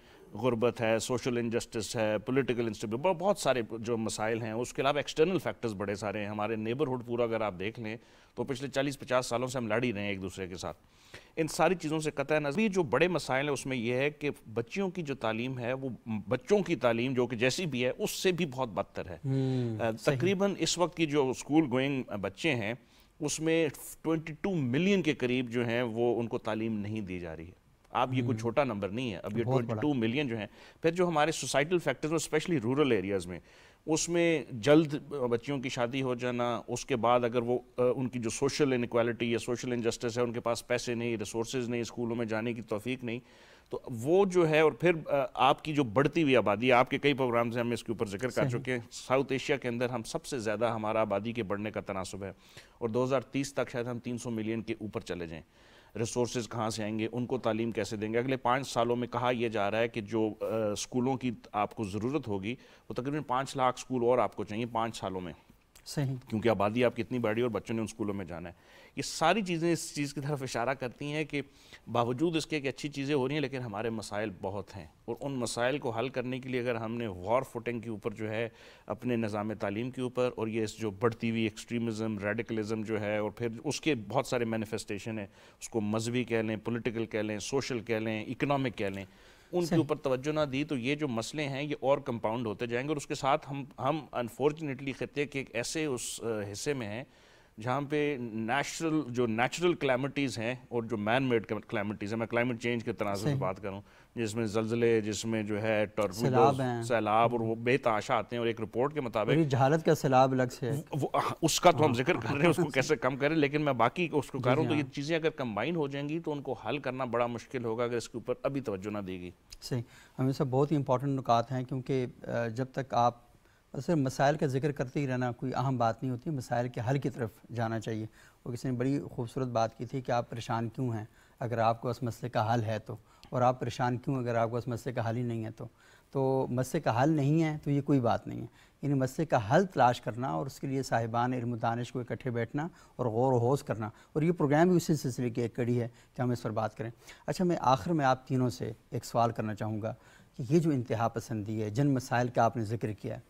गुरबत है सोशल इनजस्टिस है पोलिटिकल इंस्टेबिल बहुत सारे जो मसाइल हैं उसके अलावा एक्सटर्नल फैक्टर्स बड़े सारे हैं हमारे नेबरहुड पूरा अगर आप देख लें तो पिछले 40-50 सालों से हम लड़ ही रहे हैं एक दूसरे के साथ इन सारी चीज़ों से कतः नजर जो बड़े मसाइल हैं उसमें यह है कि बच्चियों की जो तालीम है वो बच्चों की तालीम जो कि जैसी भी है उससे भी बहुत बदतर है हम्म, तकरीबन इस वक्त की जो स्कूल गोइंग बच्चे हैं उसमें 22 मिलियन के करीब जो हैं वो उनको तालीम नहीं दी जा रही है आप ये कोई हम्म। छोटा नंबर नहीं है अब ये ट्वेंटी टू मिलियन जो है फिर जो हमारे सोसाइटल फैक्टर्स में स्पेशली रूरल एरियाज़ में उसमें जल्द बच्चियों की शादी हो जाना उसके बाद अगर वो उनकी जो सोशल इनक्वालिटी या सोशल इनजस्टिस है उनके पास पैसे नहीं रिसोर्स नहीं स्कूलों में जाने की तोफीक नहीं तो वो जो है और फिर आपकी जो बढ़ती हुई आबादी आपके कई प्रोग्राम्स हैं हम इसके ऊपर जिक्र कर चुके हैं साउथ एशिया के अंदर हम सबसे ज़्यादा हमारा आबादी के बढ़ने का तनासब है और 2030 तक शायद हम 300 मिलियन के ऊपर चले जाएं रिसोर्स कहाँ से आएंगे उनको तालीम कैसे देंगे अगले पाँच सालों में कहा यह जा रहा है कि जो स्कूलों की आपको ज़रूरत होगी वो तकरीबन पाँच लाख स्कूल और आपको चाहिए पाँच सालों में सही क्योंकि आबादी आप कितनी बड़ी और बच्चों ने उन स्कूलों में जाना है ये सारी चीज़ें इस चीज़ की तरफ इशारा करती हैं कि बावजूद इसके कि अच्छी चीज़ें हो रही हैं लेकिन हमारे मसाइल बहुत हैं और उन मसाइल को हल करने के लिए अगर हमने वार फुटिंग के ऊपर जो है अपने निज़ाम तालीम के ऊपर और ये जो बढ़ती हुई एक्सट्रीमिज़म रेडिकलिज़म जो है और फिर उसके बहुत सारे मैनिफेस्टेशन हैं उसको मजहबी कह लें पोलिटिकल कह लें सोशल कह लें इकनॉमिक कह लें उनके ऊपर तवज्जो ना दी तो ये जो मसले हैं ये और कंपाउंड होते जाएंगे और उसके साथ हम हम अनफॉर्चुनेटली खत्े के एक ऐसे उस हिस्से में हैं जहाँ पे नेचुरल जो नेचुरल क्लैमिटीज़ हैं और जो मैन मेड क्लैमिटीज़ हैं मैं क्लाइमेट चेंज के तनाजर में बात करूँ जिसमें जलजिले जिसमें जो है सैलाब सैलाब और वो बेताशा आते हैं और एक रिपोर्ट के मुताबिक जहालत का सैलाब अलग से हाँ, उसका तो हम हाँ। जिक्र कर रहे हैं उसको कैसे कम करें लेकिन मैं बाकी उसको कह रहा हूँ तो हाँ। ये चीज़ें अगर कम्बाइन हो जाएंगी तो उनको हल करना बड़ा मुश्किल होगा अगर इसके ऊपर अभी तोज्जो ना देगी सही हमेशा बहुत ही इंपॉर्टेंट नुकात हैं क्योंकि जब तक आप सर मसाइल का जिक्र करते ही रहना कोई अहम बात नहीं होती मसाइल के हल की तरफ जाना चाहिए और किसी ने बड़ी खूबसूरत बात की थी कि आप परेशान क्यों हैं अगर आपको उस मसले का हल है तो और आप परेशान क्यों अगर आपको उस मसले का हल ही नहीं है तो तो मसले का हल नहीं है तो ये कोई बात नहीं है यानी मसले का हल तलाश करना और उसके लिए साहिबान दानश को इकट्ठे बैठना और गौर होश करना और ये प्रोग्राम भी उसी सिलसिले की एक कड़ी है कि हम इस पर बात करें अच्छा मैं आखिर में आप तीनों से एक सवाल करना चाहूँगा कि ये जो इंतहा पसंदी है जिन मसाइल का आपने जिक्र किया है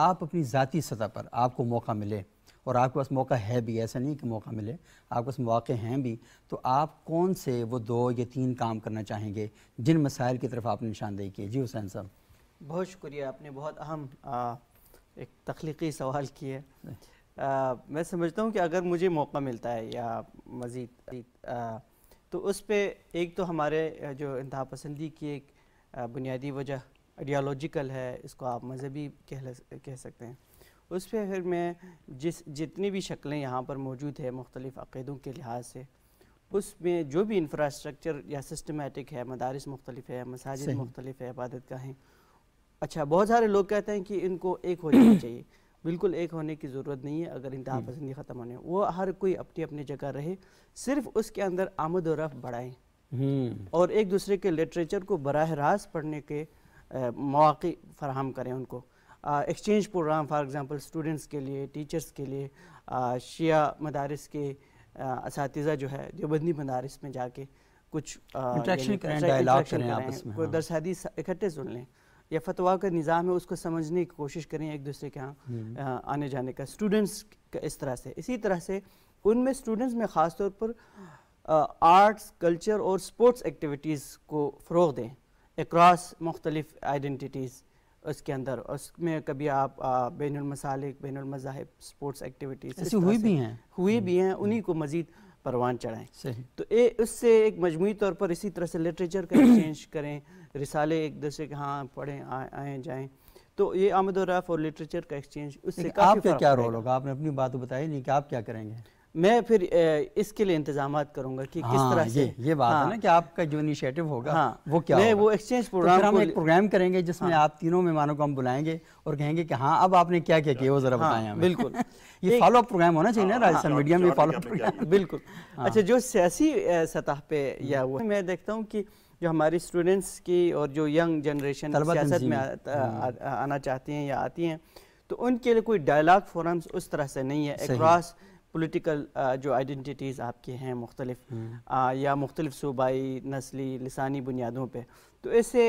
आप अपनी ज़ाती सतह पर आपको मौका मिले और आपके पास मौका है भी ऐसा नहीं कि मौका मिले आपके पास मौके हैं भी तो आप कौन से वो दो या तीन काम करना चाहेंगे जिन मसाइल की तरफ आपने निशानदेही की जी हुसैन साहब बहुत शुक्रिया आपने बहुत अहम एक तख्लीकी सवाल किया मैं समझता हूँ कि अगर मुझे मौका मिलता है या मज़ीद तो उस पर एक तो हमारे जो इंतहा पसंदी की एक बुनियादी वजह आइडियालॉजिकल है इसको आप मज़हबी कह कह सकते हैं उस पर फिर मैं जिस जितनी भी शक्लें यहाँ पर मौजूद है मुख्तलिफ़ अक़ीदों के लिहाज से उसमें जो भी इंफ्रास्ट्रक्चर या सिस्टमेटिक है मदारस मुख्तलिफ है मसाजिद मुख्तलिफ है इबादत गाहें अच्छा बहुत सारे लोग कहते हैं कि इनको एक हो जाना चाहिए बिल्कुल एक होने की ज़रूरत नहीं है अगर इंतहा पसंदी ख़त्म होने वो हर कोई अपनी अपनी जगह रहे सिर्फ उसके अंदर आमद और रफ बढ़ाएँ हम्म। और एक दूसरे के लिटरेचर को बरह रास्त पढ़ने के मौाक़ फ़राहम करें उनको exchange program for example students के लिए टीचर्स के लिए शिया मदारस के इस जो है देवबंदी मदारस में जाके कुछ इंट्रैक्शन करें करें हाँ। इकट्ठे सुन लें या फतवा का निज़ाम है उसको समझने की कोशिश करें एक दूसरे के यहाँ हम्म। आने जाने का स्टूडेंट्स इस तरह से इसी तरह से उनमें स्टूडेंट्स में ख़ास तौर पर आर्ट्स कल्चर और स्पोर्ट्स एक्टिविटीज़ को फ़रोग दें across मुख्तलिफ आइडेंटिटीज़ उसके अंदर उसमें कभी आप बैन मसालिक बैन मज़ाहब स्पोर्ट्स एक्टिविटीज़ ऐसी हुई भी हैं हुई भी हैं हम्म। उन्हीं को मज़ीद परवान चढ़ाएं तो ए, उससे एक मजमू तौर पर इसी तरह से लिटरेचर का एक्सचेंज करें रिसाले एक दूसरे के हाँ पढ़ें आए जाएँ तो ये आमद और लिटरेचर का एक्सचेंज उससे आपका क्या रोल होगा आपने अपनी बात बताई नहीं कि आप क्या करेंगे मैं फिर इसके लिए इंतजाम करूंगा कि हाँ, किस तरह से ये, बात हाँ, है ना हाँ। कि आपका जो इनिशिएटिव होगा हाँ, वो क्या मैं वो एक्सचेंज प्रोग्राम तो हम एक प्रोग्राम करेंगे जिसमें हाँ, आप तीनों मेहमानों को हम बुलाएंगे और कहेंगे कि हाँ अब आपने क्या क्या किया वो जरा हाँ, बताएं हमें बिल्कुल ये फॉलो अप प्रोग्राम होना चाहिए ना हाँ, राजस्थान मीडिया में फॉलो अप प्रोग्राम बिल्कुल अच्छा जो सियासी सतह पे या वो हम्म। मैं देखता हूँ कि जो हमारे स्टूडेंट्स की और जो यंग जनरेशन सियासत में हम्म। आना चाहती हैं या आती हैं तो उनके लिए कोई डायलॉग फोरम्स उस तरह से नहीं है अक्रॉस पोलिटिकल uh, जो आइडेंटिटीज़ आपके हैं मुख्तलिफ हम्म। uh, या मुख्तलिफ सूबाई नस्ली लसानी बुनियादों पर तो ऐसे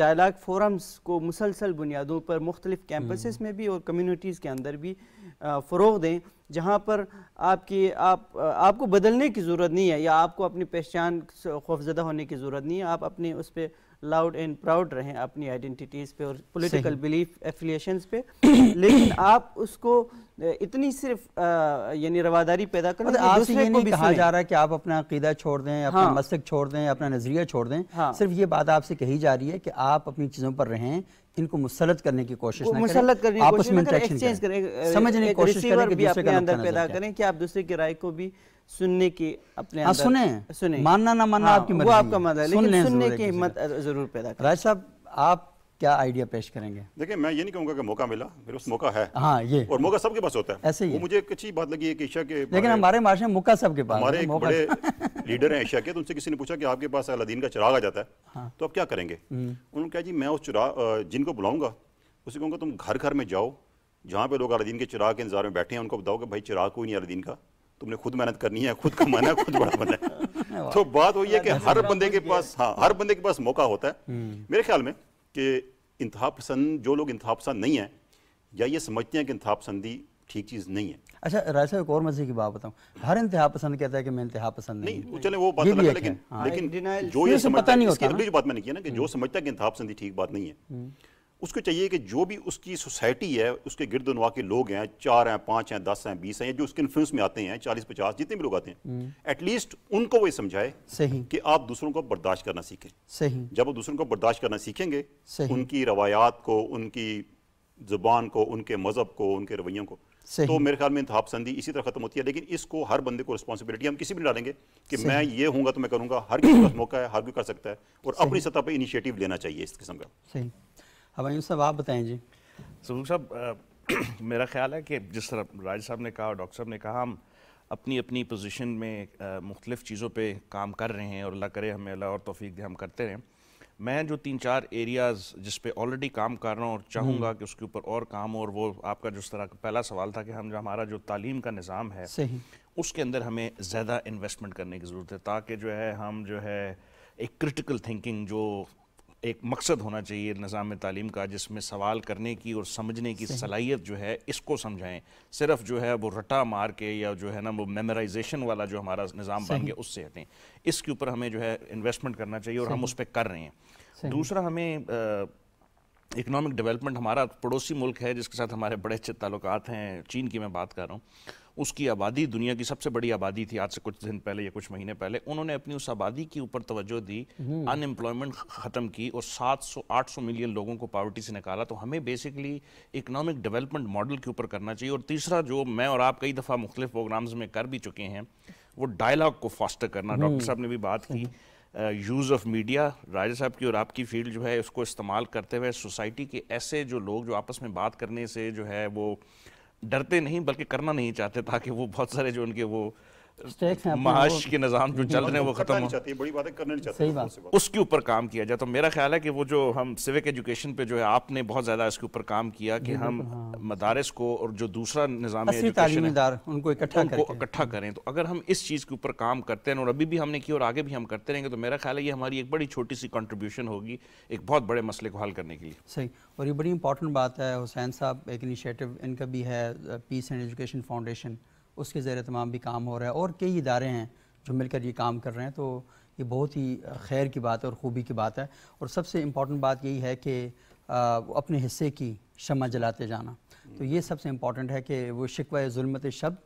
डायलाग फोरम्स को मुसलसल बुनियादों पर मुख्तलिफ कैंपसेस हम्म। में भी और कम्यूनिटीज़ के अंदर भी uh, फ़रोग दें जहाँ पर आपकी आप आपको बदलने की ज़रूरत नहीं है या आपको अपनी पहचान खौफजदा होने की ज़रूरत नहीं है आप अपने उस पर लाउड एंड प्राउड रहें अपनी आइडेंटिटीज़ पे और पॉलिटिकल बिलीफ एफिलिएशंस पे लेकिन आप उसको इतनी सिर्फ यानी रवादारी पैदा करें मतलब आपसे ये नहीं कहा जा रहा है कि आप अपना अकीदा छोड़ दें अपना हाँ। मस्तक छोड़ दें अपना नज़रिया छोड़ दें हाँ। सिर्फ ये बात आपसे कही जा रही है कि आप अपनी चीज़ों पर रहें इनको मुसलत करने की कोशिश ना मुसलत करने की कोशिश में एक्सचेंज करें समझने की कोशिश करें कि दूसरे का अंदर पैदा करें कि आप दूसरे की राय को भी सुनने की अपने हाँ, सुने सुने मानना ना मानना हाँ, आपकी मर्जी वो आपका मतलब लेकिन सुनने की हिम्मत जरूर पैदा करें राय साहब आप क्या आइडिया पेश करेंगे देखिए मैं ये नहीं कहूंगा कि मौका मिला मेरे पास मौका है हाँ ये और मौका सबके पास होता है ऐसे ही वो मुझे एक अच्छी बात लगी है कि एशिया के लेकिन हमारे माशरे में मौका सबके पास हमारे एक बड़े लीडर हैं एशिया के तो उनसे किसी ने पूछा कि आपके पास अलादीन का चिराग आ जाता है हाँ। तो आप क्या करेंगे हम्म। उन्होंने कहा जी मैं उस चिराग जिनको बुलाऊंगा उसे कहूँगा तुम घर घर में जाओ जहाँ पे लोग अलादीन के चिराग के इंतजार में बैठे हैं उनको बताओ कि भाई चिराग कोई नहीं अलादीन का तुमने खुद मेहनत करनी है खुद कमाना है खुद बड़ा बनना है तो बात वही है कि हर बंदे के पास हाँ हर बंदे के पास मौका होता है हम्म। मेरे ख्याल में कि इंतहा पसंद जो लोग इंतहा पसंद नहीं है या ये समझते हैं कि इंतहा पसंदी ठीक चीज़ नहीं है अच्छा राय साहब एक और मजे की बात बताऊं हर इंतहा पसंद कहता है कि मैं इंतहा पसंद नहीं, नहीं चले वो बात लेकिन हाँ, लेकिन जो ये समझता नहीं होता जो बात मैंने किया ना कि जो हम्म। समझता है कि इंतहा पसंदी ठीक बात नहीं है हम्म। उसको चाहिए कि जो भी उसकी सोसाइटी है उसके गिरद नवा के लोग हैं चार हैं पाँच हैं दस हैं बीस हैं जो उसके इन्फ्लुएंस में आते हैं चालीस पचास जितने भी लोग आते हैं एटलीस्ट हम्म। उनको वो समझाए सही कि आप दूसरों को बर्दाश्त करना सीखें सही जब वो दूसरों को बर्दाश्त करना सीखेंगे उनकी रवायात को उनकी ज़ुबान को उनके मज़हब को उनके रवैयों को तो मेरे ख्याल में इंतहा पसंदी इसी तरह खत्म होती है लेकिन इसको हर बंदे को रिस्पॉन्सिबिलिटी हम किसी भी डालेंगे कि मैं ये हूँ तो मैं करूँगा हर किसी का मौका है हर कोई कर सकता है और अपनी सतह पर इनिशिएटिव लेना चाहिए इस किस्म का अब आयुष साहब आप बताएं जी सुनील साहब मेरा ख्याल है कि जिस तरह राज साहब ने कहा और डॉक्टर साहब ने कहा हम अपनी अपनी पोजीशन में मुख्तलिफ़ चीज़ों पे काम कर रहे हैं और अल्लाह करे हमें अल्लाह और तोफ़ीक दे हम करते रहें मैं जो तीन चार एरियाज़ जिस पे ऑलरेडी काम कर रहा हूँ और हम्म। चाहूँगा कि उसके ऊपर और काम हो और वो आपका जिस तरह का पहला सवाल था कि हम जो हमारा जो तालीम का निज़ाम है सही उसके अंदर हमें ज़्यादा इन्वेस्टमेंट करने की ज़रूरत है ताकि जो है हम जो है एक क्रिटिकल थिंकिंग जो एक मकसद होना चाहिए निज़ाम तालीम का जिसमें सवाल करने की और समझने की सलाहियत जो है इसको समझाएं सिर्फ जो है वो रटा मार के या जो है ना वो मेमोराइजेशन वाला जो हमारा निज़ाम बन गया उससे हटें इसके ऊपर हमें जो है इन्वेस्टमेंट करना चाहिए और हम उस पर कर रहे हैं दूसरा हमें इकनॉमिक डेवलपमेंट हमारा पड़ोसी मुल्क है जिसके साथ हमारे बड़े अच्छे ताल्लुक हैं चीन की मैं बात कर रहा हूँ उसकी आबादी दुनिया की सबसे बड़ी आबादी थी आज से कुछ दिन पहले या कुछ महीने पहले उन्होंने अपनी उस आबादी के ऊपर तवज्जो दी अनएम्प्लॉयमेंट ख़त्म की और 700 800 मिलियन लोगों को पावर्टी से निकाला तो हमें बेसिकली इकोनॉमिक डेवलपमेंट मॉडल के ऊपर करना चाहिए और तीसरा जो मैं और आप कई दफ़ा मुख्तलिफ प्रोग्राम्स में कर भी चुके हैं वो डायलॉग को फास्टर करना हम्म। डॉक्टर साहब ने भी बात की यूज़ ऑफ मीडिया राजा साहब की और आपकी फील्ड जो है उसको इस्तेमाल करते हुए सोसाइटी के ऐसे जो लोग जो आपस में बात करने से जो है वो डरते नहीं बल्कि करना नहीं चाहते ताकि वो बहुत सारे जो उनके वो महाश के निज़ाम जो चल रहे हैं वो खत्म हो बड़ी बातें करना नहीं चाहते उसके ऊपर काम किया जाए तो मेरा ख्याल है कि वो जो हम सिविक एजुकेशन पे जो है आपने बहुत ज़्यादा इसके ऊपर काम किया कि हम हाँ। मदारस को और जो दूसरा निज़ाम उनको इकट्ठा इकट्ठा करें तो अगर हम इस चीज़ के ऊपर काम करते हैं और अभी भी हमने किया और आगे भी हम करते रहेंगे तो मेरा ख्याल है ये हमारी एक बड़ी छोटी सी कंट्रीब्यूशन होगी एक बहुत बड़े मसले को हल करने के लिए सही और ये बड़ी इंपॉर्टेंट बात है हुसैन साहब एक इनिशिएटिव इनका भी है पीस एंड एजुकेशन फाउंडेशन उसके ज़र तमाम भी काम हो रहा है और कई इदारे हैं जो मिलकर ये काम कर रहे हैं तो ये बहुत ही खैर की बात है और ख़ूबी की बात है और सबसे इम्पॉर्टेंट बात यही है कि अपने हिस्से की शमा जलाते जाना तो ये सबसे इम्पॉर्टेंट है कि वो शिकवा जुलमत शब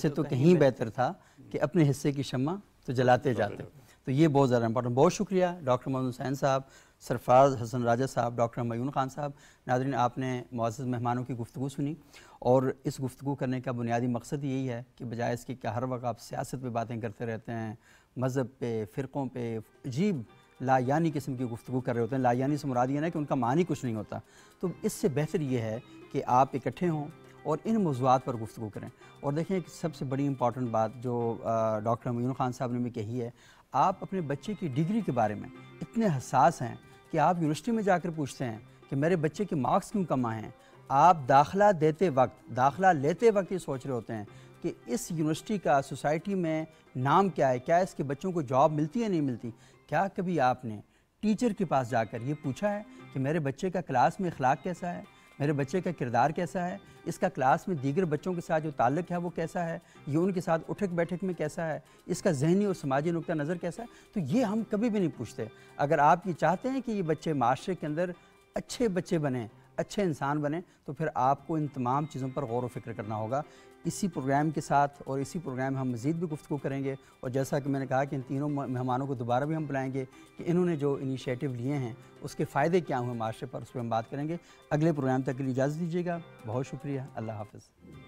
से तो, तो कहीं बेहतर था कि अपने हिस्से की शमा तो जलाते जाते तो ये बहुत ज़्यादा इम्पॉर्टेंट बहुत शुक्रिया डॉक्टर मोहम्मद हुसैन साहब सरफराज हसन राजा साहब डॉक्टर मयून खान साहब नादरीन आपने मुआज़ मेहमानों की गुफ्तु सुनी और इस गुफ्तु करने का बुनियादी मकसद यही है कि बजाय इसके कि हर वक्त आप सियासत पे बातें करते रहते हैं मज़हब पे फ़िरक़ों पे अजीब लायानी किस्म की गुफ्तु कर रहे होते हैं लायानी से मुराद ये ना कि उनका मानी कुछ नहीं होता तो इससे बेहतर ये है कि आप इकट्ठे हों और इन मौजूद पर गुफ्तु करें और देखें एक सबसे बड़ी इंपॉर्टेंट बात जो डॉक्टर मयून ख़ान साहब ने भी कही है आप अपने बच्चे की डिग्री के बारे में इतने हसास हैं कि आप यूनिवर्सिटी में जाकर पूछते हैं कि मेरे बच्चे के मार्क्स क्यों कम आए हैं आप दाखला देते वक्त दाखला लेते वक्त ये सोच रहे होते हैं कि इस यूनिवर्सिटी का सोसाइटी में नाम क्या है क्या इसके बच्चों को जॉब मिलती है नहीं मिलती क्या कभी आपने टीचर के पास जाकर ये पूछा है कि मेरे बच्चे का क्लास में अखलाक कैसा है मेरे बच्चे का किरदार कैसा है इसका क्लास में दीगर बच्चों के साथ जो ताल्लुक है वो कैसा है ये उनके साथ उठक बैठक में कैसा है इसका जहनी और समाजी नुक़ नज़र कैसा है तो ये हम कभी भी नहीं पूछते अगर आप ये चाहते हैं कि ये बच्चे माशरे के अंदर अच्छे बच्चे बने अच्छे इंसान बने तो फिर आपको इन तमाम चीज़ों पर गौर वफ़िक्र फिक्र करना होगा इसी प्रोग्राम के साथ और इसी प्रोग्राम हम मज़ीद भी गुफ्तु करेंगे और जैसा कि मैंने कहा कि इन तीनों मेहमानों को दोबारा भी हम बुलाएंगे कि इन्होंने जो इनिशिएटिव लिए हैं उसके फ़ायदे क्या हुए माशरे पर उस पर हम बात करेंगे अगले प्रोग्राम तक के लिए इजाज़त दीजिएगा बहुत शुक्रिया अल्लाह हाफ़